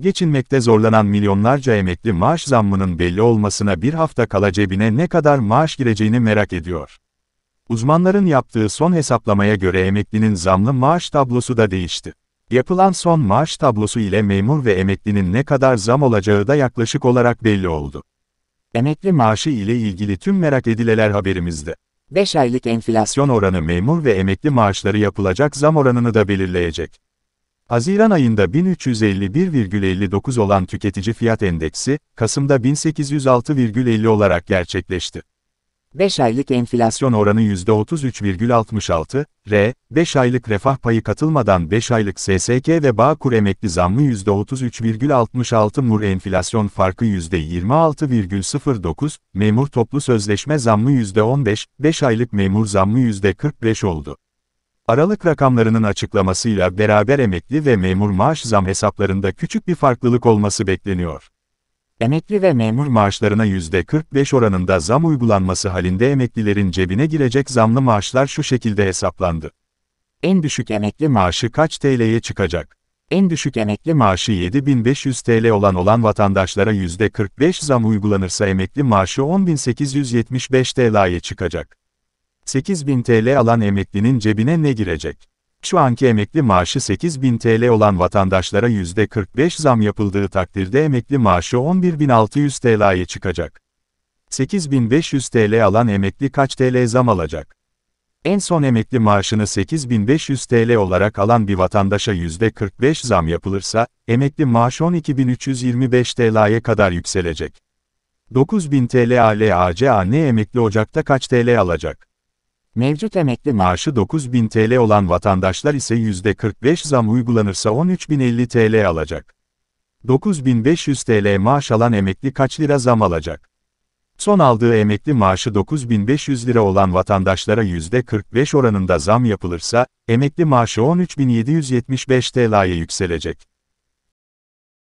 Geçinmekte zorlanan milyonlarca emekli maaş zammının belli olmasına bir hafta kala cebine ne kadar maaş gireceğini merak ediyor. Uzmanların yaptığı son hesaplamaya göre emeklinin zamlı maaş tablosu da değişti. Yapılan son maaş tablosu ile memur ve emeklinin ne kadar zam olacağı da yaklaşık olarak belli oldu. Emekli maaşı ile ilgili tüm merak edileler haberimizde. 5 aylık enflasyon oranı memur ve emekli maaşları yapılacak zam oranını da belirleyecek. Haziran ayında 1351,59 olan tüketici fiyat endeksi, Kasım'da 1806,50 olarak gerçekleşti. 5 aylık enflasyon oranı %33,66, R, 5 aylık refah payı katılmadan 5 aylık SSK ve Bağkur emekli zammı %33,66 mur enflasyon farkı %26,09, memur toplu sözleşme zammı %15, 5 aylık memur zammı %45 oldu. Aralık rakamlarının açıklamasıyla beraber emekli ve memur maaş zam hesaplarında küçük bir farklılık olması bekleniyor. Emekli ve memur maaşlarına %45 oranında zam uygulanması halinde emeklilerin cebine girecek zamlı maaşlar şu şekilde hesaplandı. En düşük emekli maaşı kaç TL'ye çıkacak? En düşük emekli maaşı 7500 TL olan olan vatandaşlara %45 zam uygulanırsa emekli maaşı 10875 TL'ye çıkacak. 8000 TL alan emeklinin cebine ne girecek? Şu anki emekli maaşı 8000 TL olan vatandaşlara %45 zam yapıldığı takdirde emekli maaşı 11600 TL'ye çıkacak. 8500 TL alan emekli kaç TL zam alacak? En son emekli maaşını 8500 TL olarak alan bir vatandaşa %45 zam yapılırsa, emekli maaş 12325 TL'ye kadar yükselecek. 9000 TL ALAC anne emekli Ocak'ta kaç TL alacak? Mevcut emekli maaşı 9000 TL olan vatandaşlar ise %45 zam uygulanırsa 13050 TL alacak. 9500 TL maaş alan emekli kaç lira zam alacak? Son aldığı emekli maaşı 9500 lira olan vatandaşlara %45 oranında zam yapılırsa, emekli maaşı 13775 TL'ye yükselecek.